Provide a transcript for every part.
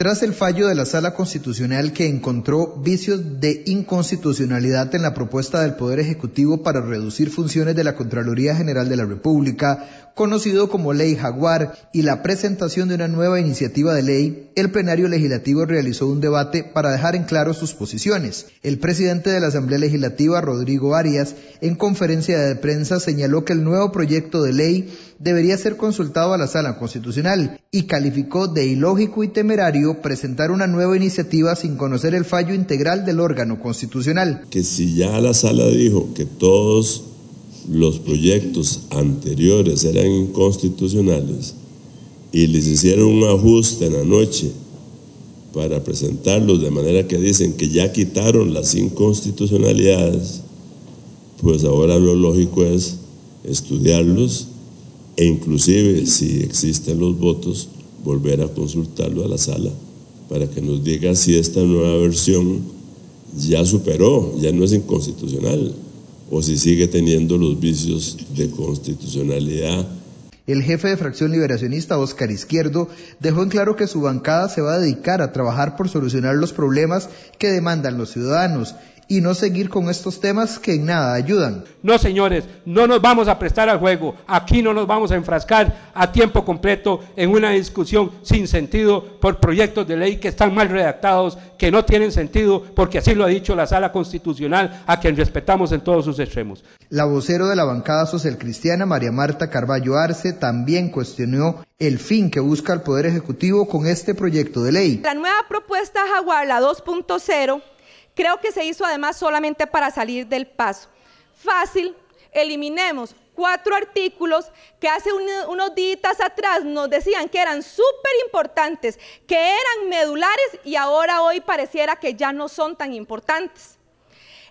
Tras el fallo de la Sala Constitucional que encontró vicios de inconstitucionalidad en la propuesta del Poder Ejecutivo para reducir funciones de la Contraloría General de la República, conocido como Ley Jaguar, y la presentación de una nueva iniciativa de ley, el plenario legislativo realizó un debate para dejar en claro sus posiciones. El presidente de la Asamblea Legislativa, Rodrigo Arias, en conferencia de prensa señaló que el nuevo proyecto de ley debería ser consultado a la sala constitucional y calificó de ilógico y temerario presentar una nueva iniciativa sin conocer el fallo integral del órgano constitucional. Que si ya la sala dijo que todos los proyectos anteriores eran inconstitucionales y les hicieron un ajuste en la noche para presentarlos de manera que dicen que ya quitaron las inconstitucionalidades, pues ahora lo lógico es estudiarlos e inclusive si existen los votos, volver a consultarlo a la sala para que nos diga si esta nueva versión ya superó, ya no es inconstitucional o si sigue teniendo los vicios de constitucionalidad. El jefe de Fracción Liberacionista, Óscar Izquierdo, dejó en claro que su bancada se va a dedicar a trabajar por solucionar los problemas que demandan los ciudadanos y no seguir con estos temas que en nada ayudan. No, señores, no nos vamos a prestar al juego. Aquí no nos vamos a enfrascar a tiempo completo en una discusión sin sentido por proyectos de ley que están mal redactados, que no tienen sentido, porque así lo ha dicho la Sala Constitucional, a quien respetamos en todos sus extremos. La vocero de la bancada social cristiana, María Marta Carballo Arce, también cuestionó el fin que busca el Poder Ejecutivo con este proyecto de ley. La nueva propuesta Jaguar, la 2.0 Creo que se hizo además solamente para salir del paso. Fácil, eliminemos cuatro artículos que hace unos días atrás nos decían que eran súper importantes, que eran medulares y ahora hoy pareciera que ya no son tan importantes.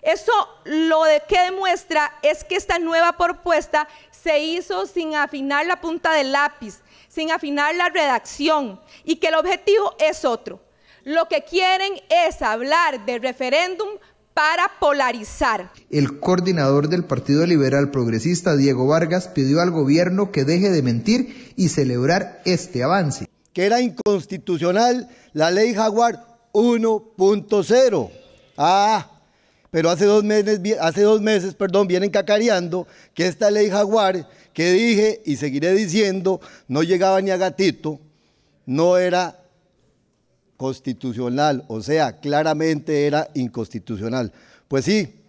Eso lo que demuestra es que esta nueva propuesta se hizo sin afinar la punta del lápiz, sin afinar la redacción y que el objetivo es otro, lo que quieren es hablar de referéndum para polarizar. El coordinador del Partido Liberal Progresista, Diego Vargas, pidió al gobierno que deje de mentir y celebrar este avance. Que era inconstitucional la ley Jaguar 1.0. Ah, pero hace dos meses, hace dos meses perdón, vienen cacareando que esta ley Jaguar, que dije y seguiré diciendo, no llegaba ni a gatito, no era constitucional, o sea, claramente era inconstitucional. Pues sí,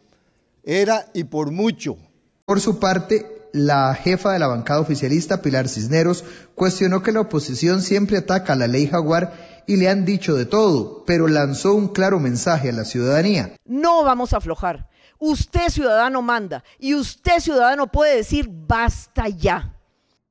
era y por mucho. Por su parte, la jefa de la bancada oficialista, Pilar Cisneros, cuestionó que la oposición siempre ataca la ley jaguar y le han dicho de todo, pero lanzó un claro mensaje a la ciudadanía. No vamos a aflojar. Usted ciudadano manda y usted ciudadano puede decir basta ya.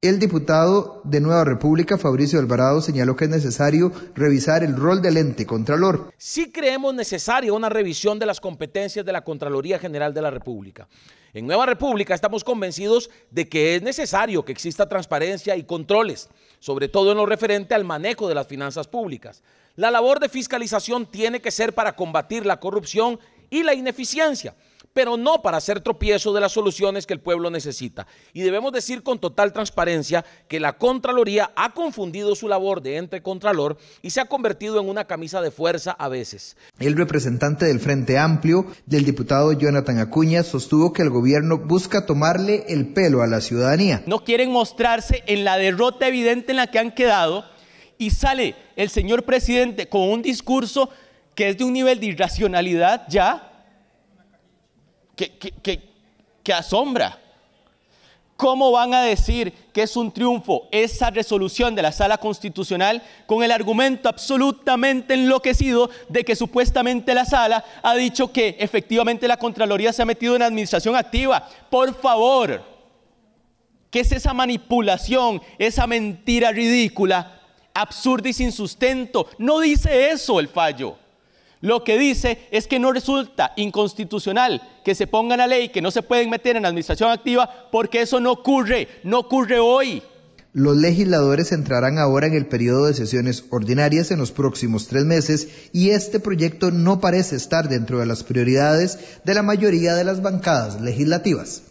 El diputado de Nueva República, Fabricio Alvarado, señaló que es necesario revisar el rol del ente Contralor. Sí creemos necesaria una revisión de las competencias de la Contraloría General de la República. En Nueva República estamos convencidos de que es necesario que exista transparencia y controles, sobre todo en lo referente al manejo de las finanzas públicas. La labor de fiscalización tiene que ser para combatir la corrupción y la ineficiencia pero no para hacer tropiezo de las soluciones que el pueblo necesita. Y debemos decir con total transparencia que la Contraloría ha confundido su labor de ente contralor y se ha convertido en una camisa de fuerza a veces. El representante del Frente Amplio, del diputado Jonathan Acuña, sostuvo que el gobierno busca tomarle el pelo a la ciudadanía. No quieren mostrarse en la derrota evidente en la que han quedado y sale el señor presidente con un discurso que es de un nivel de irracionalidad ya, que, asombra. ¿Cómo van a decir que es un triunfo esa resolución de la sala constitucional con el argumento absolutamente enloquecido de que supuestamente la sala ha dicho que efectivamente la Contraloría se ha metido en administración activa? Por favor, ¿qué es esa manipulación, esa mentira ridícula, absurda y sin sustento? No dice eso el fallo. Lo que dice es que no resulta inconstitucional que se pongan a la ley que no se pueden meter en administración activa porque eso no ocurre, no ocurre hoy. Los legisladores entrarán ahora en el periodo de sesiones ordinarias en los próximos tres meses y este proyecto no parece estar dentro de las prioridades de la mayoría de las bancadas legislativas.